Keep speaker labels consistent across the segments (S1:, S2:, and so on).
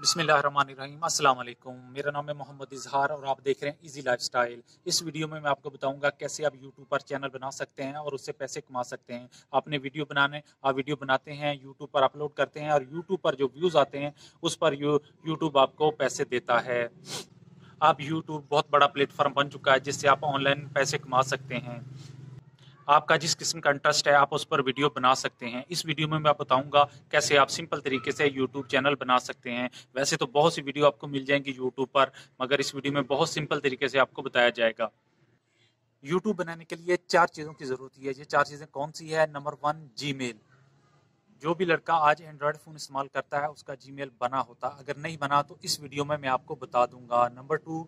S1: बसमीम अस्सलाम वालेकुम मेरा नाम है मोहम्मद इजहार और आप देख रहे हैं इजी लाइफस्टाइल इस वीडियो में मैं आपको बताऊंगा कैसे आप यूट्यूब पर चैनल बना सकते हैं और उससे पैसे कमा सकते हैं आपने वीडियो बनाने आप वीडियो बनाते हैं यूट्यूब पर अपलोड करते हैं और यूट्यूब पर जो व्यूज़ आते हैं उस पर यू यूट्यूब आपको पैसे देता है आप यूट्यूब बहुत बड़ा प्लेटफॉर्म बन चुका है जिससे आप ऑनलाइन पैसे कमा सकते हैं आपका जिस किस्म का इंटरेस्ट है आप उस पर वीडियो बना सकते हैं इस वीडियो में मैं बताऊंगा कैसे आप सिंपल तरीके से यूट्यूब चैनल बना सकते हैं वैसे तो बहुत सी वीडियो आपको मिल जाएंगी यूट्यूब पर मगर इस वीडियो में बहुत सिंपल तरीके से आपको बताया जाएगा यूट्यूब बनाने के लिए चार चीज़ों की ज़रूरत है ये चार चीज़ें कौन सी है नंबर वन जी जो भी लड़का आज एंड्रॉयड फ़ोन इस्तेमाल करता है उसका जी बना होता अगर नहीं बना तो इस वीडियो में मैं आपको बता दूंगा नंबर टू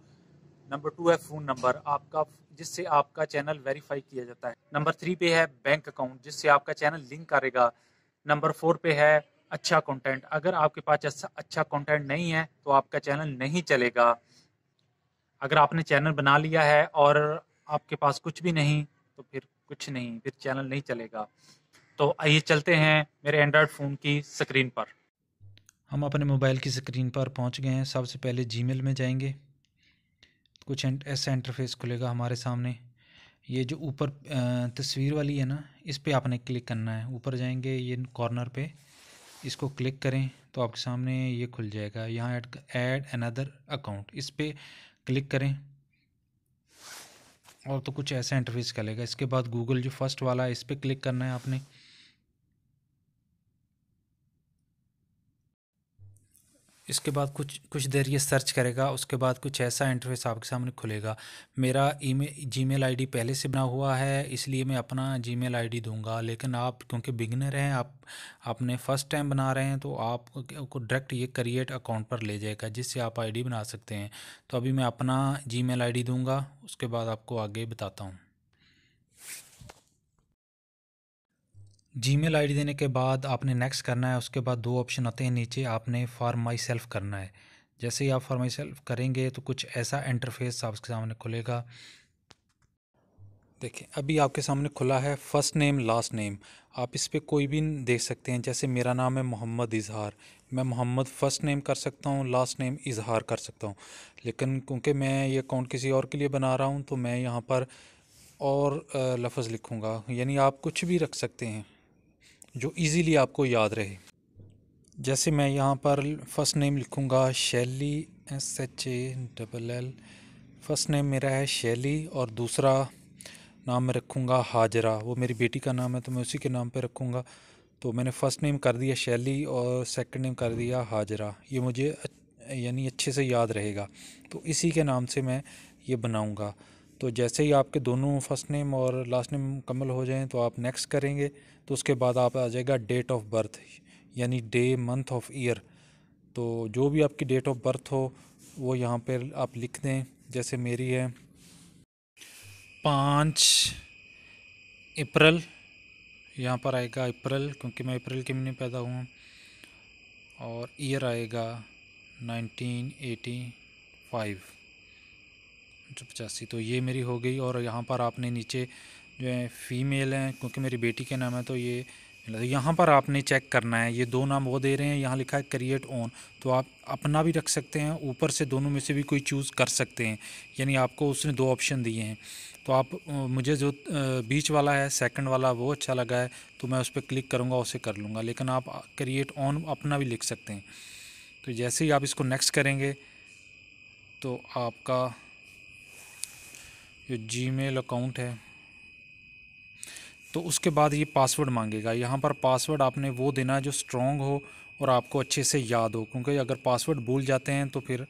S1: नंबर टू है फ़ोन नंबर आपका जिससे आपका चैनल वेरीफाई किया जाता है नंबर थ्री पे है बैंक अकाउंट जिससे आपका चैनल लिंक करेगा नंबर फोर पे है अच्छा कंटेंट अगर आपके पास अच्छा अच्छा कंटेंट नहीं है तो आपका चैनल नहीं चलेगा अगर आपने चैनल बना लिया है और आपके पास कुछ भी नहीं तो फिर कुछ नहीं फिर चैनल नहीं चलेगा तो आइए चलते हैं मेरे एंड्रॉयड फ़ोन की स्क्रीन पर हम अपने मोबाइल की स्क्रीन पर पहुंच गए हैं सबसे पहले जीमेल में जाएंगे कुछ ऐसा इंटरफेस खुलेगा हमारे सामने ये जो ऊपर तस्वीर वाली है ना इस पर आपने क्लिक करना है ऊपर जाएंगे ये कॉर्नर पे इसको क्लिक करें तो आपके सामने ये खुल जाएगा यहाँ ऐड ऐड अनदर अकाउंट इस पर क्लिक करें और तो कुछ ऐसा इंटरफेस करेगा इसके बाद गूगल जो फर्स्ट वाला है इस पर क्लिक करना है आपने इसके बाद कुछ कुछ देर ये सर्च करेगा उसके बाद कुछ ऐसा इंटरफेस आपके सामने खुलेगा मेरा ई मेल आई डी पहले से बना हुआ है इसलिए मैं अपना जी मेल आई डी दूँगा लेकिन आप क्योंकि बिगनर हैं आप आपने फर्स्ट टाइम बना रहे हैं तो आप को डायरेक्ट ये क्रिएट अकाउंट पर ले जाएगा जिससे आप आई डी बना सकते हैं तो अभी मैं अपना जी मेल आई डी दूँगा उसके बाद आपको आगे बताता हूँ जीमेल आईडी देने के बाद आपने नेक्स्ट करना है उसके बाद दो ऑप्शन आते हैं नीचे आपने फॉर माई सेल्फ करना है जैसे ही आप फॉर माई सेल्फ करेंगे तो कुछ ऐसा इंटरफेस आपके सामने खुलेगा देखिए अभी आपके सामने खुला है फ़र्स्ट नेम लास्ट नेम आप इस पर कोई भी देख सकते हैं जैसे मेरा नाम है मोहम्मद इजहार मैं मोहम्मद फ़र्स्ट नेम कर सकता हूँ लास्ट नेम इजहार कर सकता हूँ लेकिन क्योंकि मैं ये अकाउंट किसी और के लिए बना रहा हूँ तो मैं यहाँ पर और लफज लिखूँगा यानी आप कुछ भी रख सकते हैं जो इजीली आपको याद रहे जैसे मैं यहाँ पर फर्स्ट नेम लिखूँगा Shaily S H A double L first name मेरा है शैली और दूसरा नाम मैं रखूँगा हाजरा वो मेरी बेटी का नाम है तो मैं उसी के नाम पे रखूँगा तो मैंने फ़र्स्ट नेम कर दिया शैली और सेकंड नेम कर दिया हाजरा ये मुझे यानी अच्छे से याद रहेगा तो इसी के नाम से मैं ये बनाऊँगा तो जैसे ही आपके दोनों फर्स्ट नेम और लास्ट नेम मुकम्मल हो जाएँ तो आप नेक्स्ट करेंगे तो उसके बाद आप आ जाएगा डेट ऑफ बर्थ यानी डे मंथ ऑफ ईयर तो जो भी आपकी डेट ऑफ बर्थ हो वो यहाँ पर आप लिख दें जैसे मेरी है पाँच अप्रैल यहाँ पर आएगा अप्रैल क्योंकि मैं अप्रैल के महीने पैदा हुआ और ईयर आएगा नाइनटीन एटी फाइव पचासी तो ये मेरी हो गई और यहाँ पर आपने नीचे जो है फ़ीमेल हैं क्योंकि मेरी बेटी के नाम है तो ये तो यहाँ पर आपने चेक करना है ये दो नाम वो दे रहे हैं यहाँ लिखा है क्रिएट ऑन तो आप अपना भी रख सकते हैं ऊपर से दोनों में से भी कोई चूज़ कर सकते हैं यानी आपको उसने दो ऑप्शन दिए हैं तो आप मुझे जो बीच वाला है सेकंड वाला वो अच्छा लगा है तो मैं उस पर क्लिक करूँगा उसे कर लूँगा लेकिन आप क्रिएट ऑन अपना भी लिख सकते हैं तो जैसे ही आप इसको नेक्स्ट करेंगे तो आपका ये जीमेल अकाउंट है तो उसके बाद ये पासवर्ड मांगेगा यहाँ पर पासवर्ड आपने वो देना है जो स्ट्रॉन्ग हो और आपको अच्छे से याद हो क्योंकि अगर पासवर्ड भूल जाते हैं तो फिर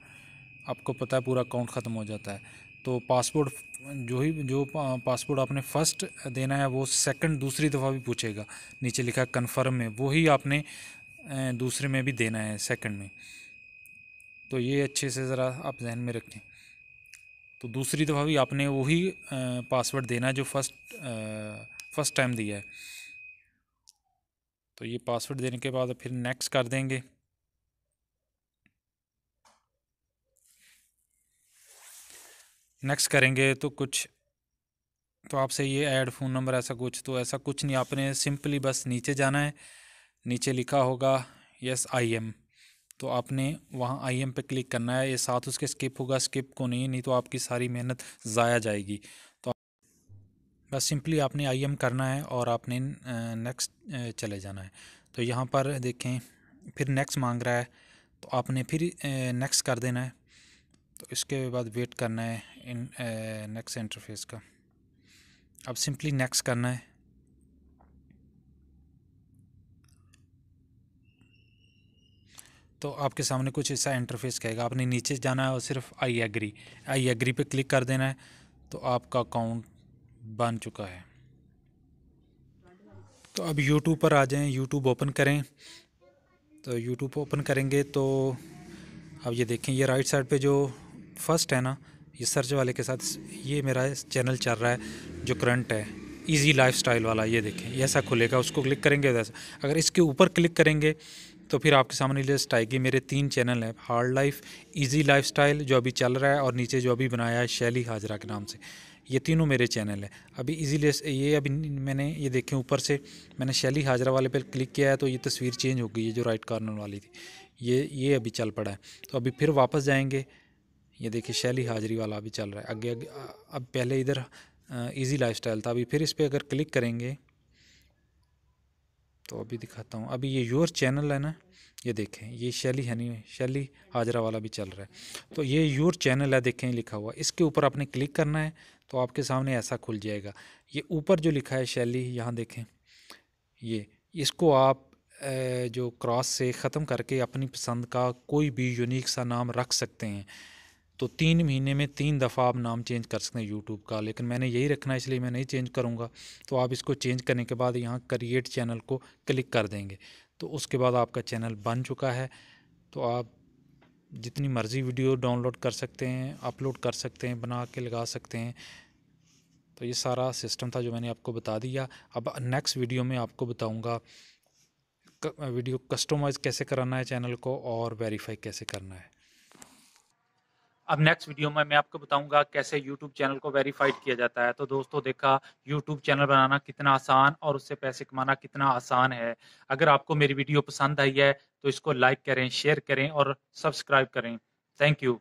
S1: आपको पता है पूरा अकाउंट ख़त्म हो जाता है तो पासपोर्ट जो ही जो पासपोर्ट आपने फ़र्स्ट देना है वो सेकंड दूसरी दफ़ा भी पूछेगा नीचे लिखा है कन्फर्म में वो ही आपने दूसरे में भी देना है सेकंड में तो ये अच्छे से ज़रा आप जहन में रखें तो दूसरी दफ़ा भी आपने वही पासवर्ड देना है जो फर्स्ट फर्स्ट टाइम दिया है तो ये पासवर्ड देने के बाद फिर नेक्स्ट कर देंगे नेक्स्ट करेंगे तो कुछ तो आपसे ये ऐड फ़ोन नंबर ऐसा कुछ तो ऐसा कुछ नहीं आपने सिंपली बस नीचे जाना है नीचे लिखा होगा यस आई एम तो आपने वहाँ आई एम पे क्लिक करना है ये साथ उसके स्किप होगा स्किप को नहीं नहीं तो आपकी सारी मेहनत ज़ाया जाएगी तो बस सिंपली आपने आई एम करना है और आपने नेक्स्ट चले जाना है तो यहाँ पर देखें फिर नेक्स्ट मांग रहा है तो आपने फिर नेक्स्ट कर देना है तो इसके बाद वेट करना है इन नेक्स्ट इंटरफेस का अब सिंपली नेक्स्ट करना है तो आपके सामने कुछ ऐसा इंटरफेस कहेगा आपने नीचे जाना है और सिर्फ आई एग्री आई एग्री पे क्लिक कर देना है तो आपका अकाउंट बन चुका है तो अब यूट्यूब पर आ जाएं YouTube ओपन करें तो यूट्यूब ओपन करेंगे तो अब ये देखें ये राइट साइड पे जो फर्स्ट है ना ये सर्च वाले के साथ ये मेरा चैनल चल रहा है जो करंट है ईजी लाइफ वाला ये देखें ऐसा खुलेगा उसको क्लिक करेंगे वैसा अगर इसके ऊपर क्लिक करेंगे तो फिर आपके सामने लिस्ट आएगी मेरे तीन चैनल हैं हार्ड लाइफ इजी लाइफस्टाइल जो अभी चल रहा है और नीचे जो अभी बनाया है शैली हाजरा के नाम से ये तीनों मेरे चैनल हैं अभी इजी लिस्ट ये अभी मैंने ये देखे ऊपर से मैंने शैली हाजरा वाले पर क्लिक किया है तो ये तस्वीर चेंज हो गई है जो राइट कॉर्नर वाली थी ये ये अभी चल पड़ा है तो अभी फिर वापस जाएँगे ये देखिए शैली हाजरी वाला अभी चल रहा है आगे अब पहले इधर ईजी लाइफस्टाइल था अभी फिर इस पर अगर क्लिक करेंगे तो अभी दिखाता हूँ अभी ये योर चैनल है ना ये देखें ये शैली है नहीं शैली हाजरा वाला भी चल रहा है तो ये योर चैनल है देखें लिखा हुआ इसके ऊपर आपने क्लिक करना है तो आपके सामने ऐसा खुल जाएगा ये ऊपर जो लिखा है शैली यहाँ देखें ये इसको आप जो क्रॉस से ख़त्म करके अपनी पसंद का कोई भी यूनिक सा नाम रख सकते हैं तो तीन महीने में तीन दफ़ा आप नाम चेंज कर सकते हैं यूट्यूब का लेकिन मैंने यही रखना है इसलिए मैं नहीं चेंज करूँगा तो आप इसको चेंज करने के बाद यहाँ क्रिएट चैनल को क्लिक कर देंगे तो उसके बाद आपका चैनल बन चुका है तो आप जितनी मर्ज़ी वीडियो डाउनलोड कर सकते हैं अपलोड कर सकते हैं बना के लगा सकते हैं तो ये सारा सिस्टम था जो मैंने आपको बता दिया अब नेक्स्ट वीडियो में आपको बताऊँगा वीडियो कस्टमाइज़ कैसे कराना है चैनल को और वेरीफाई कैसे करना है अब नेक्स्ट वीडियो में मैं आपको बताऊंगा कैसे यूट्यूब चैनल को वेरीफाइड किया जाता है तो दोस्तों देखा यूट्यूब चैनल बनाना कितना आसान और उससे पैसे कमाना कितना आसान है अगर आपको मेरी वीडियो पसंद आई है तो इसको लाइक करें शेयर करें और सब्सक्राइब करें थैंक यू